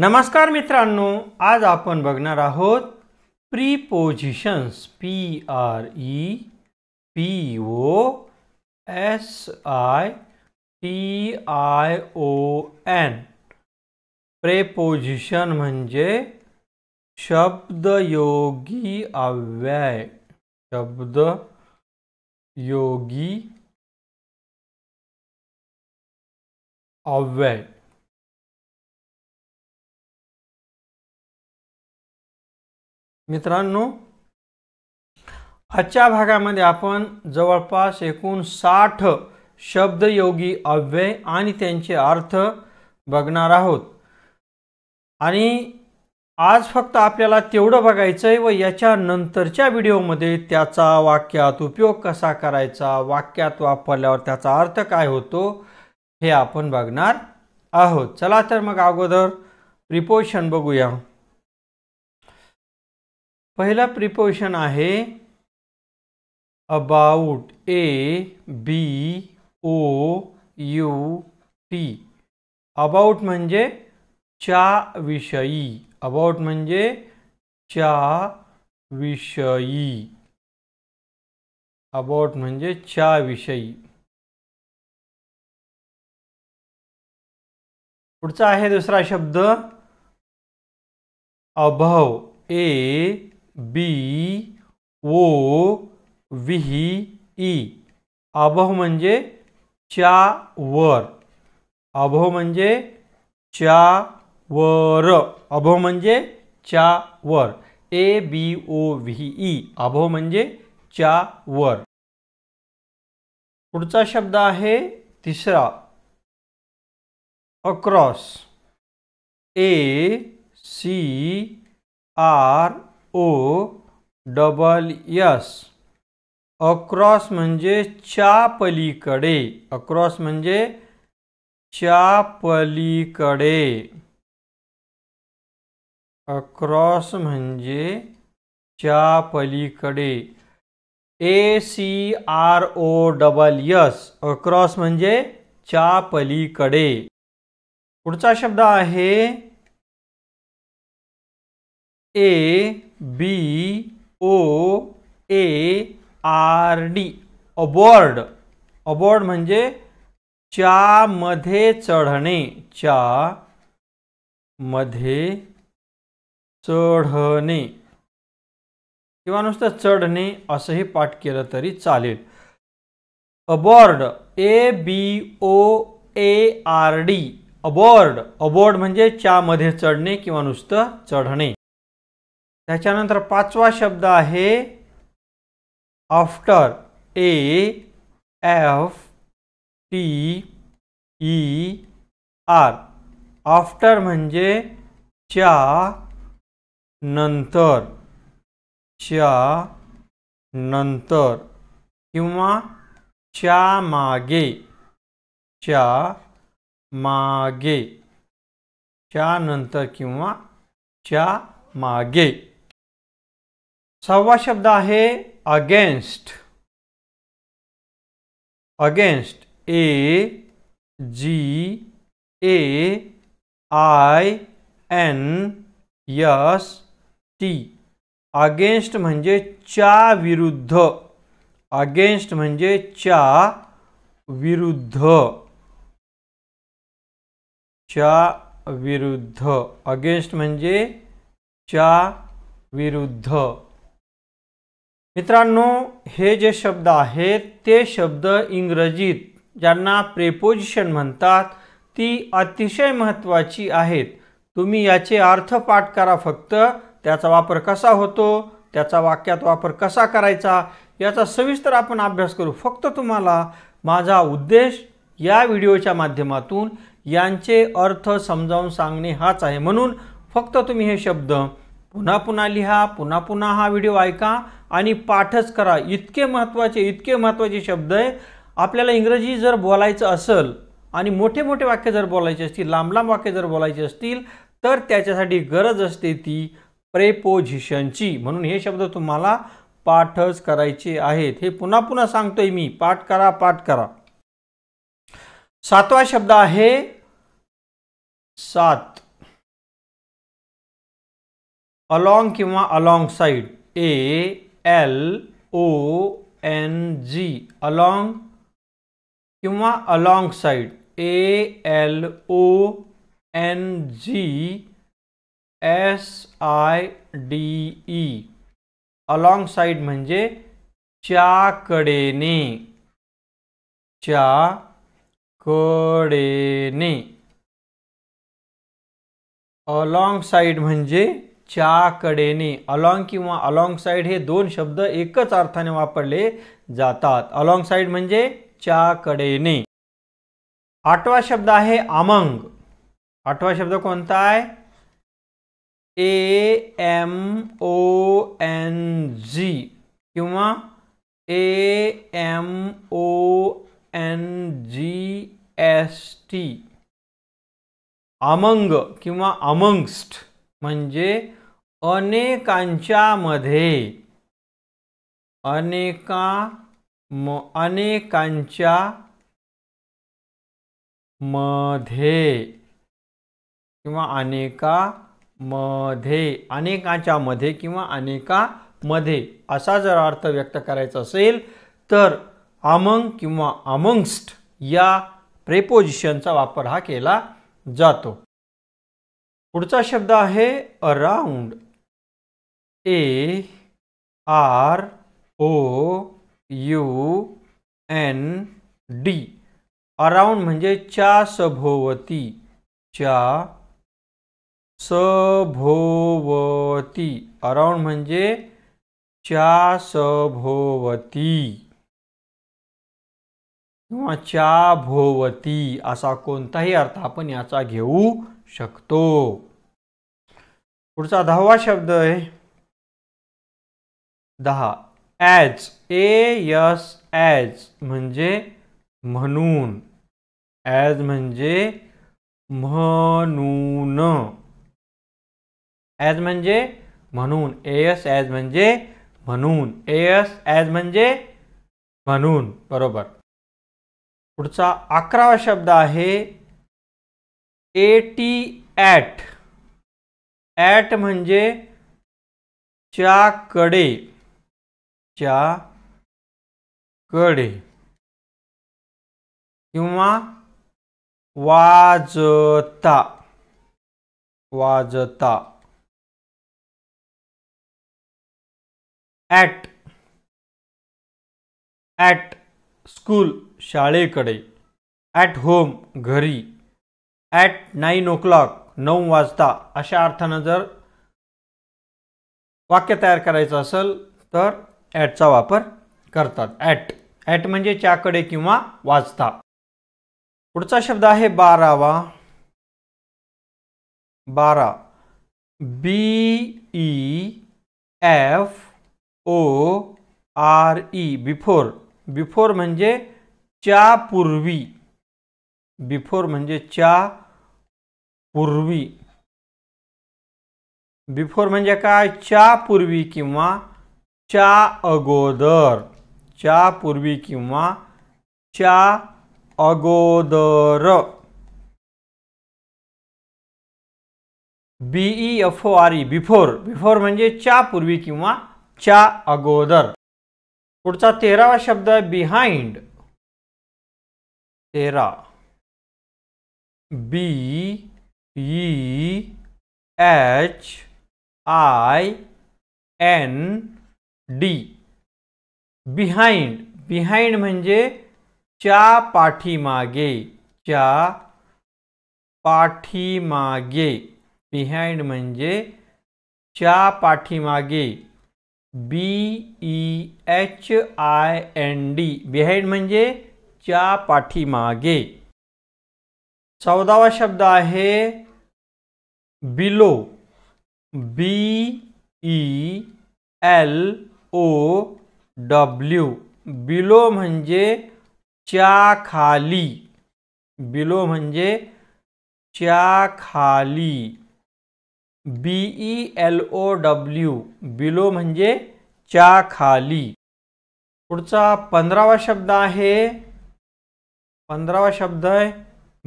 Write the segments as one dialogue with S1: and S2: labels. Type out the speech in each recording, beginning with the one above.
S1: नमस्कार मित्रांनो आज आपण बघणार आहोत prepositions P R E P O S I T I O N preposition म्हणजे शब्दयोगी अव्यय शब्द योगी
S2: अव्यय मित्रांनो
S1: आजच्या भागामध्ये आपण जवळपास एकूण साठ शब्दयोगी अव्यय आणि त्यांचे अर्थ बघणार आहोत आणि आज फक्त आपल्याला तेवढं बघायचं आहे व याच्या नंतरच्या व्हिडिओमध्ये त्याचा वाक्यात उपयोग कसा करायचा वाक्यात वापरल्यावर त्याचा अर्थ काय होतो हे आपण बघणार आहोत चला तर मग अगोदर प्रिपोशन बघूया पहिला प्रिपोशन आहे about A B O U T about म्हणजे च्या विषयी अबाऊट म्हणजे च्या विषयी अबाउट म्हणजे च्या विषयी पुढचा आहे दुसरा शब्द अभव ए बी ओ वी ई अभव मजे चा वर अभव मजे चा वर अभव मजे चा वर ए बी ओ व्ही ई अभव मजे चा वर पुढ़ शब्द है तीसरा across A C R O double S across मजे चापली कड़े अक्रॉस मजे चापली कड़े अक्रॉस मजे चापली कड़े A C R O double S across मजे चापली कड़े पुढ़ शब्द है ए बी ओ ए आर डी अबॉर्ड अबॉर्ड म्हणजे च्या मध्ये चढणे च्या मध्ये चढणे किंवा नुसतं चढणे असंही पाठ केलं तरी चालेल अबॉर्ड ए बी ओ ए आर डी अबॉर्ड अबॉर्ड म्हणजे च्यामध्ये चढणे किंवा नुसतं चढणे त्याच्यानंतर पाचवा शब्द आहे after A F T E R after म्हणजे च्या नंतर च्या नंतर किंवा च्या मागे च्या मागे च्या नंतर किंवा च्या मागे सहावा शब्द है against against A G A I N S T against मजे चा विरुद्ध अगेन्स्ट मजे चा विरुद्ध चा विरुद्ध अगेन्स्ट मजे चा विरुद्ध मित्रांनो हे जे शब्द आहेत ते शब्द इंग्रजीत ज्यांना प्रेपोजिशन म्हणतात ती अतिशय महत्त्वाची आहेत तुम्ही याचे अर्थ पाठ करा फक्त त्याचा वापर कसा होतो त्याचा वाक्यात वापर कसा करायचा याचा सविस्तर आपण अभ्यास करू फक्त तुम्हाला माझा उद्देश या व्हिडिओच्या माध्यमातून यांचे अर्थ समजावून सांगणे हाच आहे म्हणून फक्त तुम्ही हे शब्द पुन्हा पुन्हा लिहा पुन्हा पुन्हा हा व्हिडिओ ऐका आणि पाठच करा इतके महत्त्वाचे इतके महत्त्वाचे शब्द आहे आपल्याला इंग्रजी जर बोलायचं असेल आणि मोठे मोठे वाक्य जर बोलायचे असतील लांब लांब वाक्य जर बोलायचे असतील तर त्याच्यासाठी गरज असते ती प्रेपोझिशनची म्हणून हे शब्द तुम्हाला पाठच करायचे आहेत हे पुन्हा पुन्हा सांगतोय मी पाठ करा पाठ करा सातवा शब्द आहे सात अलॉंग किंवा alongside A L O N G along कि alongside A L O N G S I D E alongside म्हणजे च्या कडेने च्या कडेने अलॉंग साइड मजे च्या कडेने अलॉंग किंवा अलॉंग साईड हे दोन शब्द एकच अर्थाने वापरले जातात अलॉंग साईड म्हणजे च्या कडेने आठवा शब्द आहे आमंग आठवा शब्द कोणता आहे ए एम ओ एन जी किंवा A M O N G S T among किंवा अमंगस्ट म्हणजे अनेकांच्यामध्ये अनेका म अनेकांच्या मध्ये किंवा अनेका मध्ये अनेकाच्या मध्ये किंवा अनेकामध्ये असा जर अर्थ व्यक्त करायचा असेल तर अमंग किंवा अमंगस्ट या प्रेपोजिशनचा वापर हा केला जातो पुढचा शब्द आहे around A R O U N D around म्हणजे च्या सभोवती च्या सभोवती अराउंड म्हणजे च्या सभोवती किंवा च्या भोवती असा कोणताही अर्थ आपण याचा घेऊ शकतो पुढचा दहावा शब्द आहे दहा ॲज ए यस ॲज म्हणजे म्हणून ॲज म्हणजे म्हणून ॲज म्हणजे म्हणून एस ॲज म्हणजे म्हणून एस ॲज म्हणजे म्हणून बरोबर पुढचा अकरावा शब्द आहे ए टी ॲट ॲट म्हणजे च्या
S2: कडे किंवा वाजता वाजता
S1: ॲट ॲट स्कूल शाळेकडे ॲट होम घरी ॲट नाईन ओ क्लॉक नऊ वाजता अशा अर्थानं जर वाक्य तयार करायचं असेल तर ॲटचा वापर करतात ॲट ॲट म्हणजे च्याकडे किंवा वाजता पुढचा शब्द आहे बारावा बारा B E F O R E before before म्हणजे च्या पूर्वी बिफोर म्हणजे च्या पूर्वी बिफोर म्हणजे काय च्या पूर्वी किंवा च्या अगोदर च्या पूर्वी किंवा च्या अगोदर B E F O R E before before म्हणजे च्या पूर्वी किंवा च्या अगोदर पुढचा तेरावा शब्द आहे बिहाइंड
S2: तेरा B E
S1: H I N D behind behind मजे चा पाठीमागे चा पाठीमागे बिहाइंड मजे चा पाठीमागे B E H I N D behind मजे चा पाठीमागे चौदावा शब्द है below B E L O W below म्हणजे च्या खाली बिलो म्हणजे च्या खाली B E L O W below म्हणजे च्या खाली पुढचा पंधरावा शब्द आहे पंधरावा शब्द आहे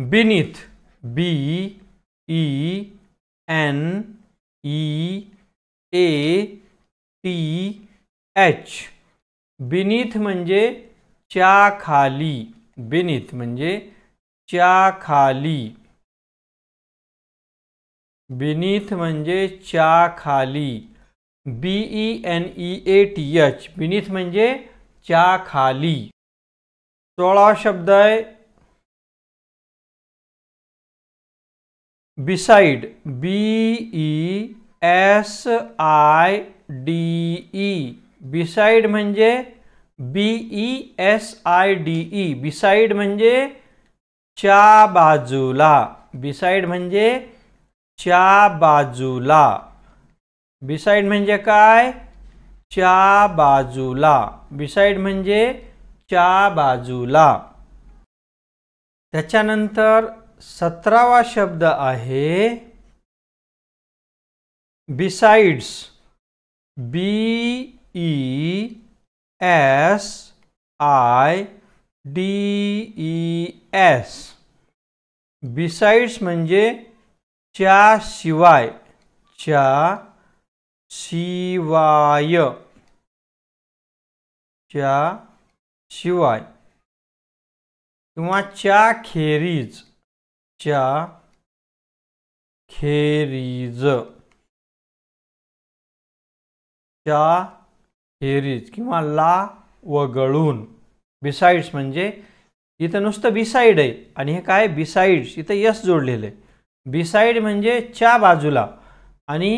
S1: beneath B E N E e A T H beneath मजे चा खाली बिनीथ मजे चा खाली बिनीथ मजे चा खाली B E e N E e A T H beneath मजे चा खाली सोला शब्द है beside B E S I D E beside म्हणजे B E S I D E beside म्हणजे च्या बाजूला बिसाइड म्हणजे च्या बाजूला बिसाइड म्हणजे काय च्या बाजूला बिसाइड म्हणजे च्या बाजूला त्याच्यानंतर सतरावा शब्द आहे besides B E S I D E S besides म्हणजे च्या शिवाय च्या शिवाय च्या शिवाय
S2: किंवा च्या खेरीज च्या
S1: खेरीज च्या खेरीज किंवा ला वगळून बिसाइड्स म्हणजे इथं नुसतं बिसाईड आहे आणि हे काय बिसाइड्स इथं यस जोडलेलं आहे बिसाईड म्हणजे च्या बाजूला आणि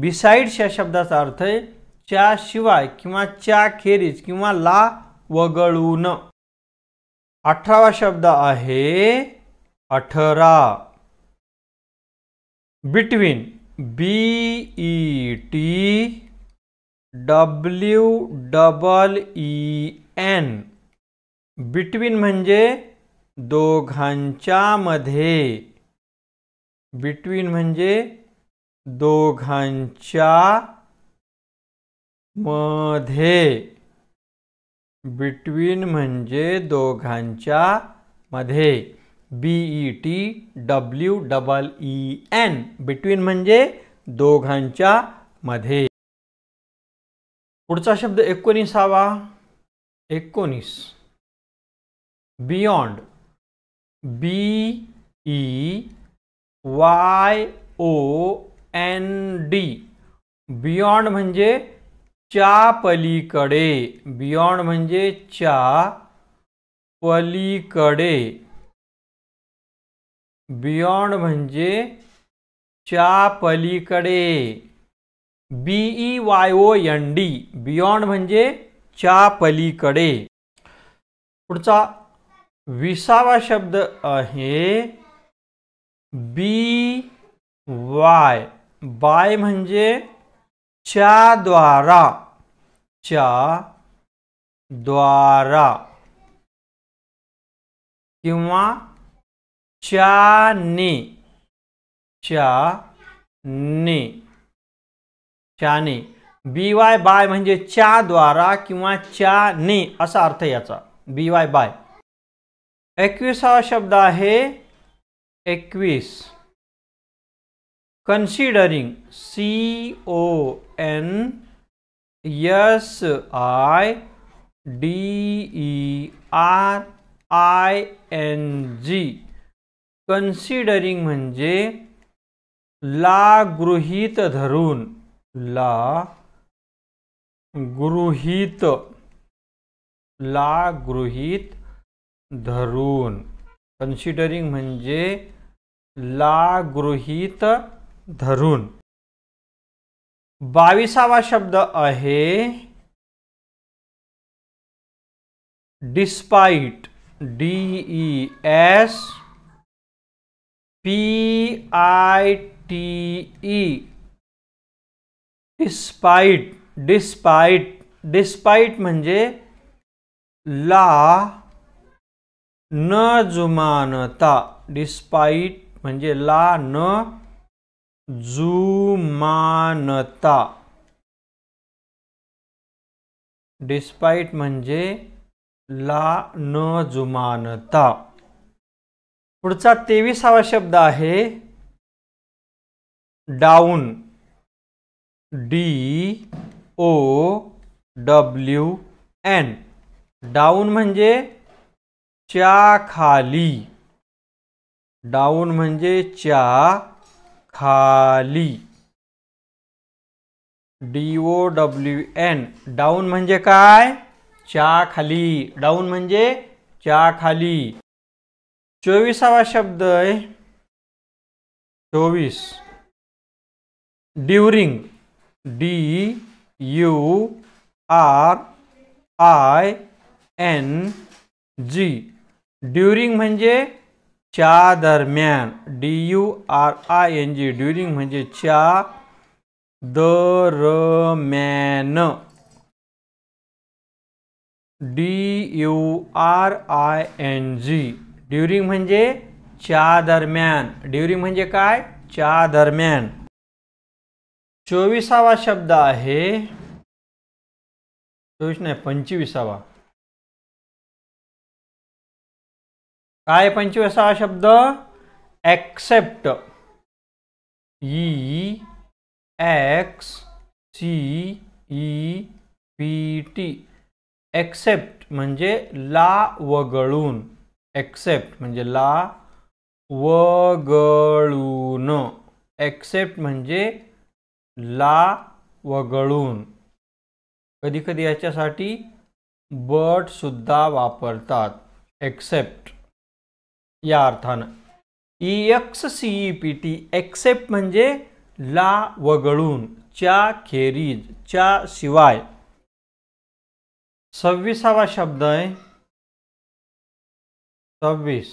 S1: बिसाइड्स या शब्दाचा अर्थ आहे च्या शिवाय किंवा च्या खेरीज किंवा ला वगळून अठरावा शब्द आहे अठरा between B E T W double E N between मजे दोगे बिटवीन मजे दोगे बिट्वीन बिटवीन दोगे B E T W double E N between म्हणजे दोघांच्या मध्ये पुढचा शब्द एकोणीसावा एकोणीस beyond B E Y O N D beyond म्हणजे च्या पलीकडे बियॉन्ड म्हणजे च्या पलीकडे बियॉन्ड म्हणजे च्या पलीकडे B E Y O N D beyond म्हणजे च्या पलीकडे पुढचा विसावा शब्द आहे बी वाय बाय म्हणजे च्या द्वारा च्या द्वारा किंवा ने चाने चाने बी वाय बाय म्हणजे च्या द्वारा किंवा च्या ने असा अर्थ याचा बी वाय बाय हा शब्द आहे एकवीस considering C O N S I D E R I N G considering म्हणजे ला गृहीत धरून ला गृहीत ला गृहीत धरून कन्सिडरिंग म्हणजे ला गृहीत धरून बावीसावा शब्द आहे
S2: despite D
S1: E S P I T E despite despite despite म्हणजे ला न जुमानता डिस्पाईट म्हणजे ला न जुमानता डिस्पाइट म्हणजे ला न जुमानता पुढचा तेविसावा शब्द आहे down D O W N down म्हणजे च्या खाली डाऊन म्हणजे च्या खाली D O W N down म्हणजे काय च्या खाली डाऊन म्हणजे च्या खाली चोवीसावा शब्द आहे चोवीस during D U R I N G during म्हणजे च्या दरम्यान D U R I N G during म्हणजे च्या दरम्यान D U R I N G during म्हणजे च्या दरम्यान ड्युरिंग म्हणजे काय च्या दरम्यान चोवीसावा शब्द आहे
S2: चोवीस नाही पंचवीसावा
S1: काय पंचवीसावा शब्द except E X C E P T except म्हणजे ला वगळून एक्सेप्ट म्हणजे ला वगळून एक्सेप्ट म्हणजे ला वगळून कधी कधी याच्यासाठी बटसुद्धा वापरतात एक्सेप्ट या अर्थानं E X C E P T except म्हणजे ला वगळून च्या खेरीज च्या शिवाय सव्वीसावा शब्द आहे छब्बीस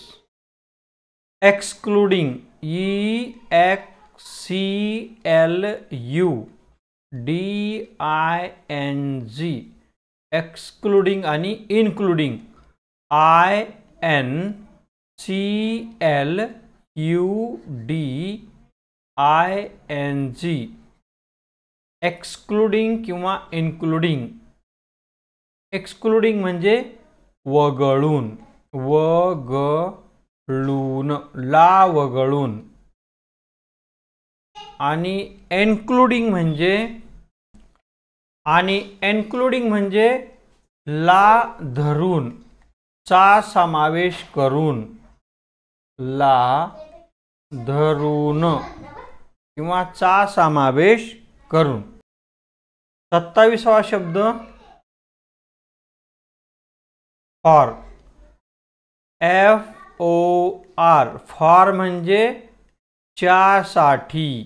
S1: excluding E X C L U D I N G excluding including I I N C L U D I N G excluding कि इन्क्लुडिंग एक्सक्लूडिंग म्हणजे व लून ला वगळून आणि एन्क्लुडिंग म्हणजे आणि एन्क्लुडिंग म्हणजे ला धरून चा समावेश करून ला धरून किंवा चा समावेश करून सत्तावीसावा शब्द for F O R for म्हणजे साठी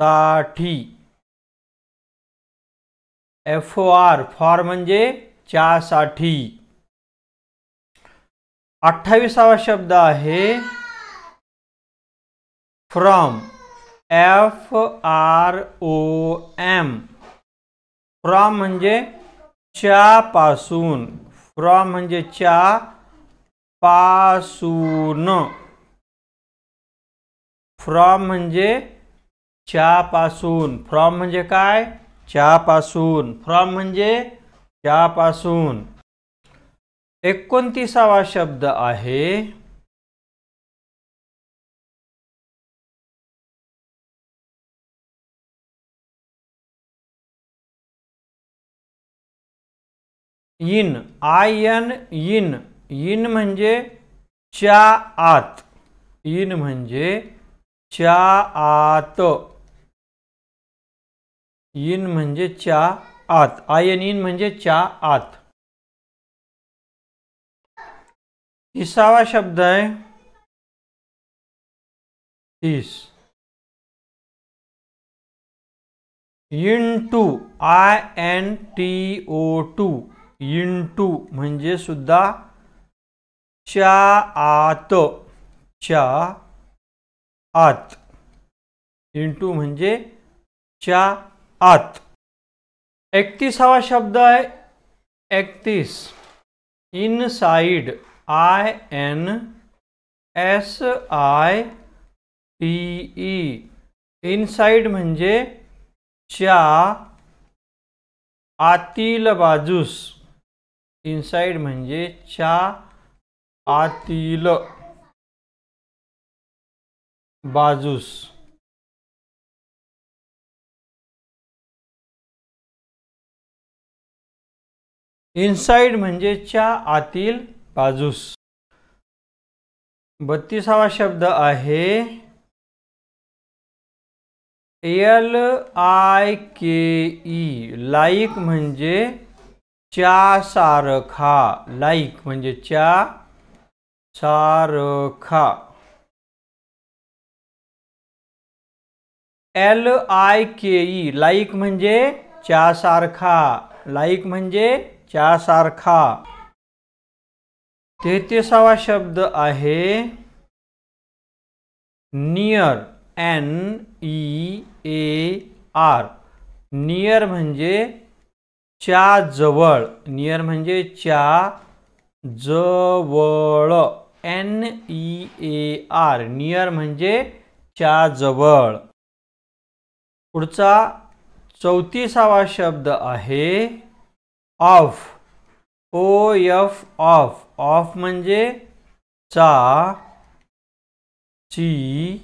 S1: साठी एफ ओ आर फॉर मजे चा साठी अठावीसावा शब्द है from F R O M from मजे च्या पासून फ्रॉम म्हणजे च्या पासून फ्रॉम म्हणजे च्या पासून फ्रॉम म्हणजे काय च्या पासून फ्रॉम म्हणजे च्या पासून एकोणतीसावा शब्द आहे in I N in in म्हणजे चा आत इन म्हणजे चा आत इन म्हणजे
S2: चा आत आय एन इन म्हणजे चा आत तिसावा शब्द है
S1: तीस into I N T O to into म्हणजे सुधा चा आत चा आत इंटू मे चा आत एकतीसावा शब्द है एकतीस inside I N S I T E inside मजे चा आतील बाजूस इनसाइड म्हणजे च्या
S2: आतील बाजूस इनसाइड म्हणजे च्या आतील बाजूस बत्तीसावा शब्द आहे
S1: L I K E like म्हणजे च्या सारखा लाईक म्हणजे च्या सारखा L I K E e, like म्हणजे च्या सारखा लाइक चा च्या सारखा तेहतीसावा शब्द है near N E A R near मजे च्या जवळ नियर म्हणजे च्या जवळ N E A R near म्हणजे च्या जवळ पुढचा चौतीसावा शब्द आहे of O F of of म्हणजे चा ची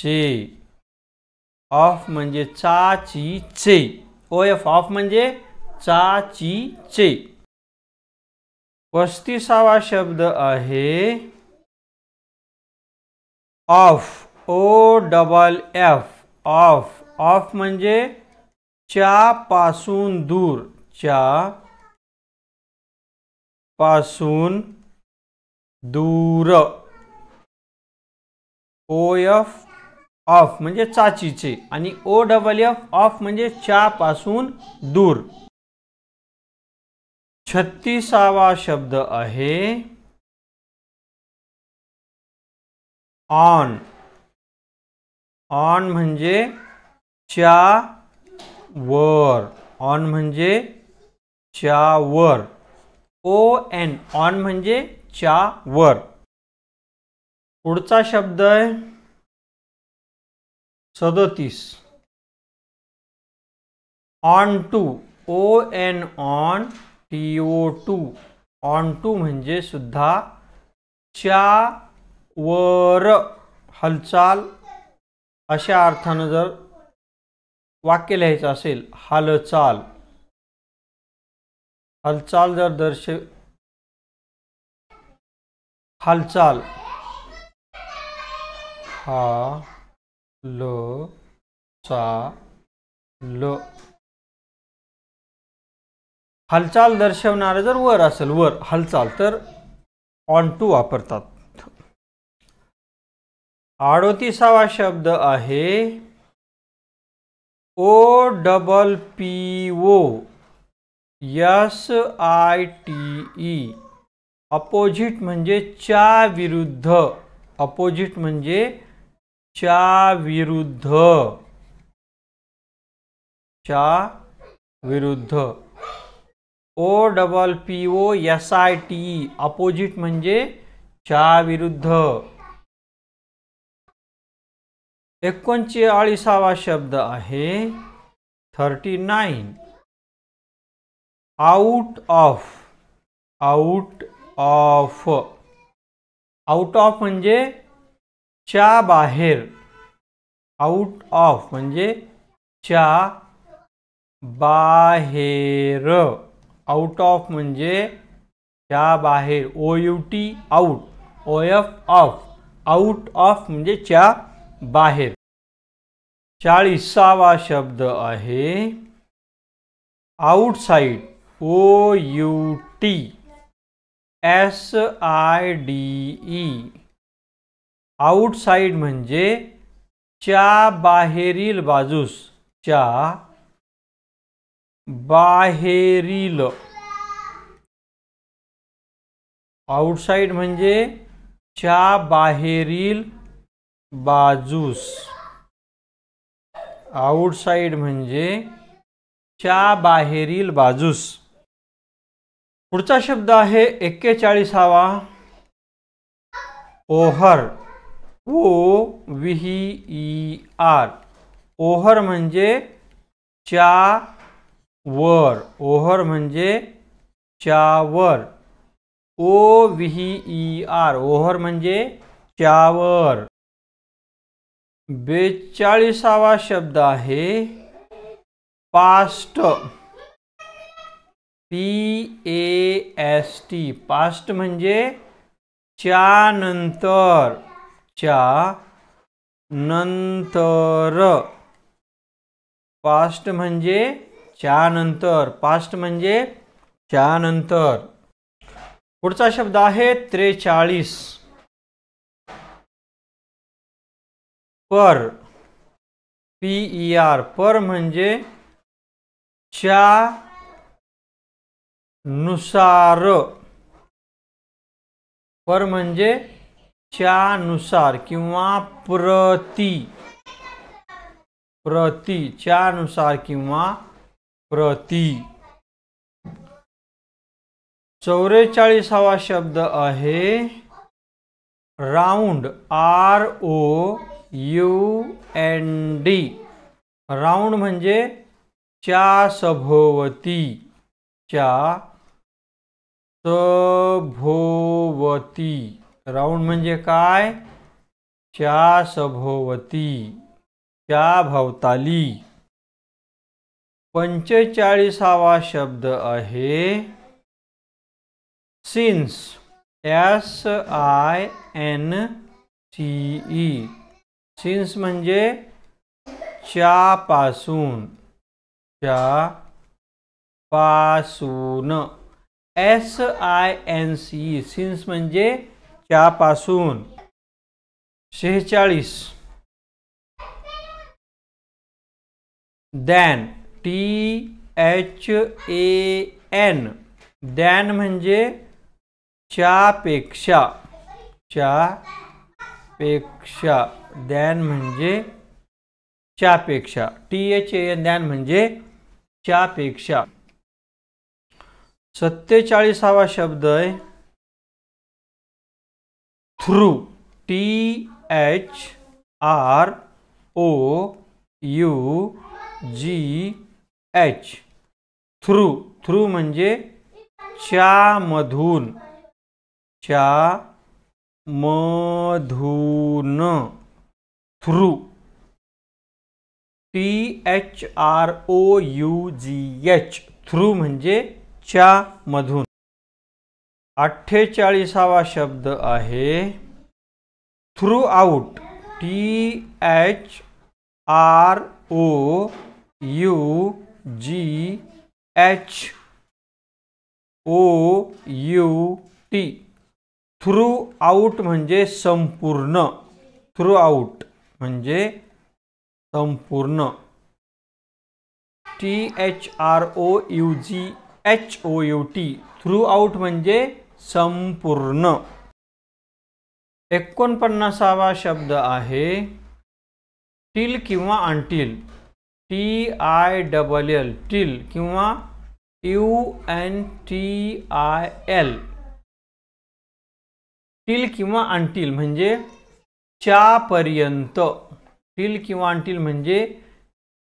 S1: चे ऑफ म्हणजे चा ची चे ओ एफ ऑफ म्हणजे चा ची चे पस्तीसावा शब्द आहे of O double F of of म्हणजे च्या पासून दूर च्या पासून दूर ओ एफ ऑफ म्हणजे चाचीचे आणि ओ डबल एफ ऑफ म्हणजे पासून दूर छत्तीसावा
S2: शब्द आहे
S1: ऑन ऑन म्हणजे च्या वर ऑन म्हणजे च्या वर ओ एन ऑन म्हणजे चा वर पुढचा शब्द
S2: आहे सदतीस
S1: onto O N on T O to onto म्हणजे सुद्धा च्या वर हालचाल अशा अर्थानं जर वाक्य लिहायचं असेल हालचाल हालचाल जर दर्श हालचाल
S2: हा लो चा लो हालचाल दर्शवणारं जर वर असेल वर
S1: हालचाल तर ऑन टू वापरतात अडोतीसावा शब्द आहे O double P O S I T E opposite म्हणजे च्या विरुद्ध अपोजिट म्हणजे च्या विरुद्ध च्या विरुद्ध O double P O S I T opposite म्हणजे च्या विरुद्ध एकोणचाळीसावा शब्द आहे thirty nine out of out of out of म्हणजे च्या बाहेर आउट ऑफ म्हणजे च्या बाहेर आउट ऑफ म्हणजे च्या बाहेर O U T out O F of out of म्हणजे च्या बाहेर चाळीसावा शब्द आहे outside O U T S I D E outside म्हणजे च्या बाहेरील बाजूस च्या बाहेरील आउटसाइड म्हणजे च्या बाहेरील बाजूस आउटसाइड म्हणजे च्या बाहेरील बाजूस पुढचा शब्द आहे एक्केचाळीसावा ओहर ओ विही ई आर ओहर मजे चा वर ओहर म्हणजे चावर ओ विही ई आर ओहर म्हणजे चावर बेचिवा शब्द है past P A S T past मजे च्या नंतर च्या नंतर पास्ट म्हणजे च्या नंतर पास्ट म्हणजे च्या नंतर पुढचा शब्द आहे त्रेचाळीस पर पी आर पर म्हणजे
S2: च्या नुसार
S1: पर म्हणजे च्या नुसार किंवा प्रति च्या नुसार किंवा प्रती चौवेचाळीसावा शब्द आहे round R O U N D round म्हणजे च्या सभोवती च्या सभोवती राऊंड म्हणजे काय च्या सभोवती च्या भवताली पंचेचाळीसावा शब्द आहे since S I N C E since म्हणजे च्या पासून च्या पासून S I N C since म्हणजे त्यापासून शेहेचाळीस than T H A N than म्हणजे च्यापेक्षा पेक्षा दॅन म्हणजे च्यापेक्षा T H A N than म्हणजे च्यापेक्षा सत्तेचाळीसावा शब्द आहे through T H R O U G H through through चा मधुन चा मधुन through T H R O U G H through मजे च्या मधुन अठ्ठेचाळीसावा शब्द आहे throughout T H R O U G H O U T throughout म्हणजे संपूर्ण थ्रू आऊट म्हणजे संपूर्ण T H R O U G H O U T throughout म्हणजे संपूर्ण एकोणपन्नासावा शब्द आहे टील किंवा until T I double L till किंवा U N T I L till किंवा अंटील म्हणजे च्यापर्यंत टील किंवा अंटील म्हणजे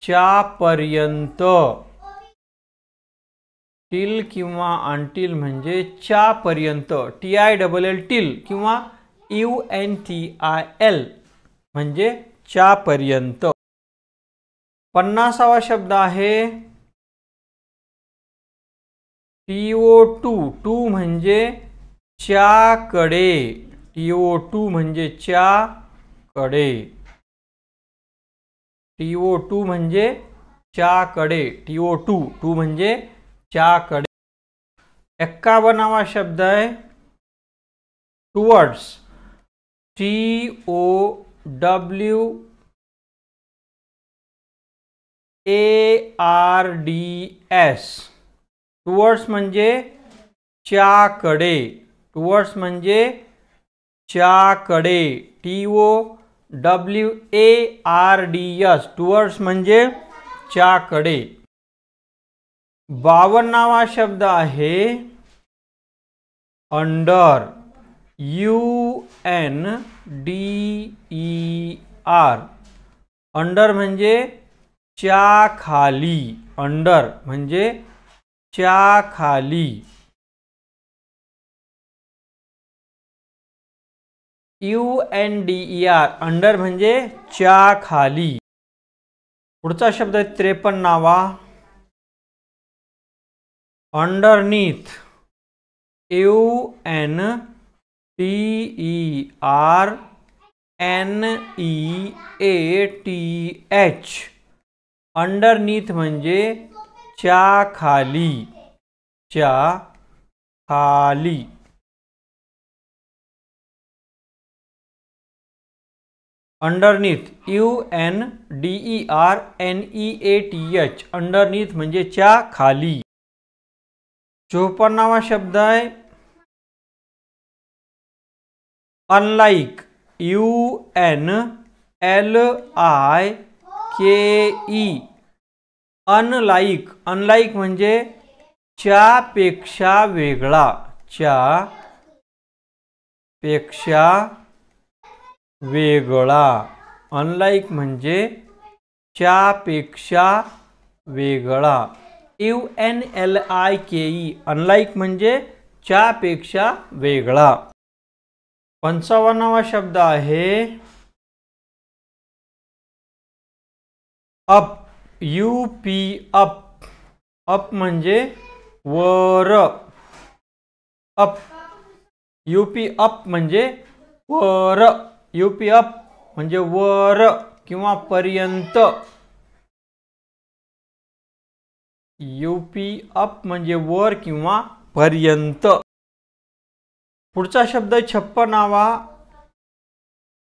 S1: च्यापर्यंत टील किंवा आणटील म्हणजे च्या पर्यंत T I double L till किंवा U N T I L म्हणजे च्या पर्यंत पन्नासावा शब्द आहे टी ओ टू टू म्हणजे च्या कडे टी ओ टू म्हणजे कडे टी ओ टू म्हणजे कडे टी ओ टू टू म्हणजे च्याकडे एक्कावन्नावा शब्द आहे towards T O W A R D S towards म्हणजे च्याकडे टुवर्ड्स म्हणजे च्याकडे T O W A R D S towards म्हणजे च्याकडे बावन्नावा शब्द आहे under U N D E R under म्हणजे च्या खाली अंडर म्हणजे च्या खाली
S2: U N D E R under
S1: म्हणजे च्या खाली पुढचा शब्द आहे त्रेपन्नावा underneath U N T E R N E A T H underneath मजे चा खाली चा खाली underneath U N D E R N E A T H underneath मजे चा खाली चोपन्नावा शब्द आहे
S2: unlike U N
S1: L I K E unlike unlike म्हणजे पेक्षा वेगळा च्या पेक्षा वेगळा अनलाईक म्हणजे च्यापेक्षा वेगळा U N L I K E unlike म्हणजे च्यापेक्षा वेगळा पंचावन्नावा शब्द आहे
S2: up U P
S1: up up म्हणजे वर अप यू पी अप म्हणजे वर यू पी अप म्हणजे वर किंवा पर्यंत यूपी अप म्हणजे वर किंवा पर्यंत पुढचा शब्द छप्पनावा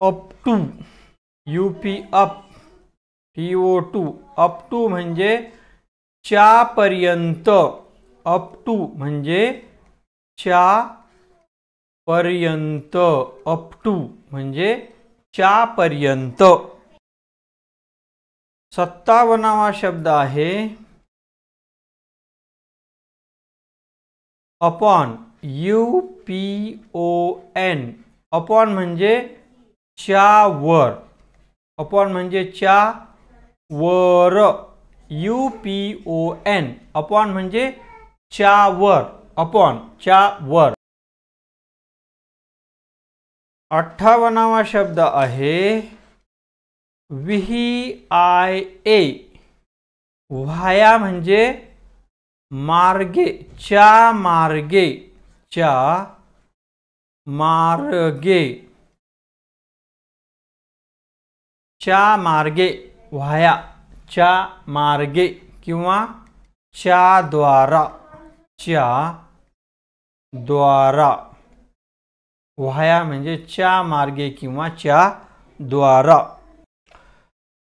S1: up to U P up P O to up to म्हणजे पर्यंत अप टू म्हणजे च्या पर्यंत अप टू म्हणजे, म्हणजे पर्यंत सत्तावनावा शब्द आहे
S2: upon U
S1: P O N upon म्हणजे च्या वर अपॉन म्हणजे च्या वर U P O N upon म्हणजे च्या वर अपॉन च्या वर अठ्ठावन्नावा शब्द आहे व्ही आय ए व्हाया म्हणजे मार्गे च्या मार्गे च्या मार्गे च्या मार्गे व्हाया च्या मार्गे किंवा च्या द्वारा च्या द्वारा व्हाया म्हणजे च्या मार्गे किंवा च्या द्वारा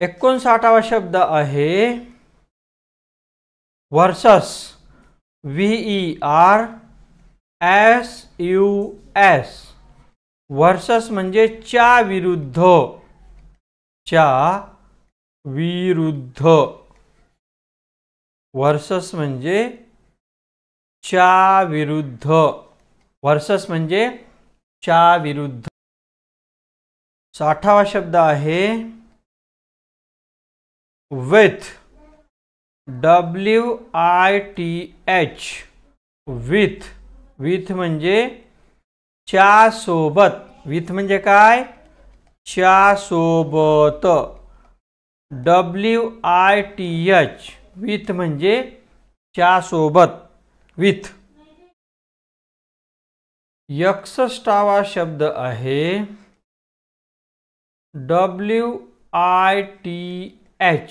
S1: एकोणसाठावा शब्द आहे versus V E R S U S versus मजे चा विरुद्ध चा विरुद्ध वर्सस मजे चा विरुद्ध वर्सस मजे चा विरुद्ध साठावा शब्द है with W I T H with with म्हणजे च्या सोबत विथ म्हणजे काय च्या सोबत W I T H with म्हणजे च्या सोबत विथ यक्षष्टावा शब्द आहे W I T H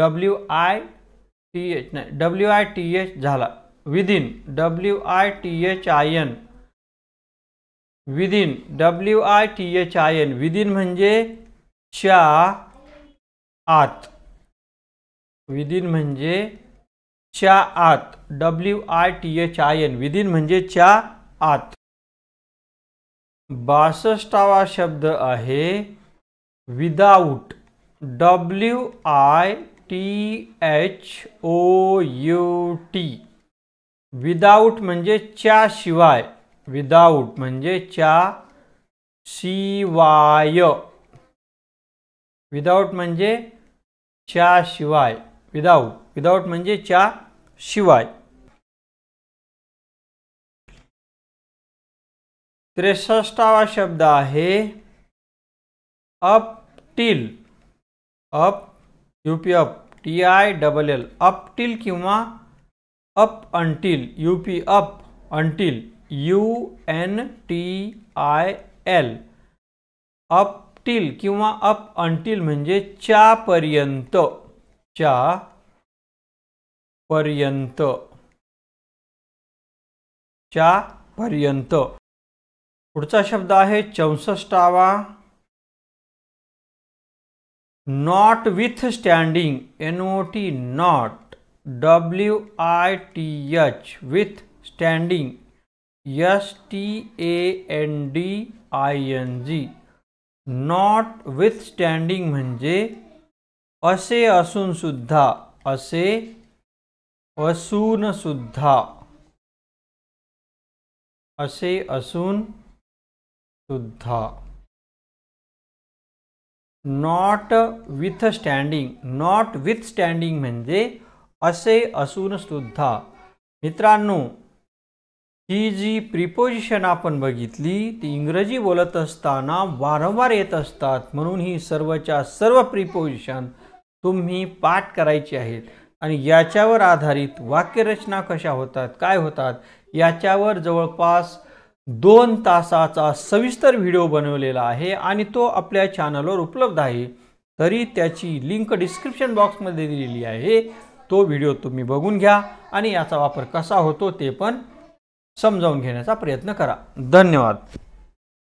S1: W I T H नाही डब्ल्यू आय टी एच झाला within W I T H I N within W I T H I N within म्हणजे च्या आत विदिन म्हणजे च्या आत W I T H I N within म्हणजे च्या आत बासष्टावा शब्द आहे without W I T H O U T without मजे चा शिवाय विदाउट मजे चा शिवाय विदाउट मजे चा शिवाय विदाउट
S2: विदाउट मजे चा शिवाय
S1: त्रेसष्टावा शब्द है up till up U P up T I double L up till किंवा up until U P up until U N T I L up till किंवा अप अंटील म्हणजे च्या पर्यंत च्या पर्यंत च्या पर्यंत पुढचा शब्द आहे चौसष्टावा notwithstanding N O T not W I T H with standing S T A N D I N G notwithstanding मजे असुनसुद्धा असुनसुद्धा असे सुद्धा notwithstanding notwithstanding म्हणजे असे असून सुद्धा मित्रांनो ही जी प्रिपोजिशन आपण बघितली ती इंग्रजी बोलत असताना वारंवार येत असतात म्हणून ही सर्वच्या सर्व प्रिपोजिशन तुम्ही पाठ करायची आहेत आणि याच्यावर आधारित वाक्यरचना कशा होतात काय होतात याच्यावर जवळपास दोन तासाचा सविस्तर व्हिडिओ बनवलेला आहे आणि तो आपल्या चॅनलवर उपलब्ध आहे तरी त्याची लिंक डिस्क्रिप्शन बॉक्समध्ये दिलेली आहे तो व्हिडिओ तुम्ही बघून घ्या आणि याचा वापर कसा होतो ते पण समजावून घेण्याचा प्रयत्न करा धन्यवाद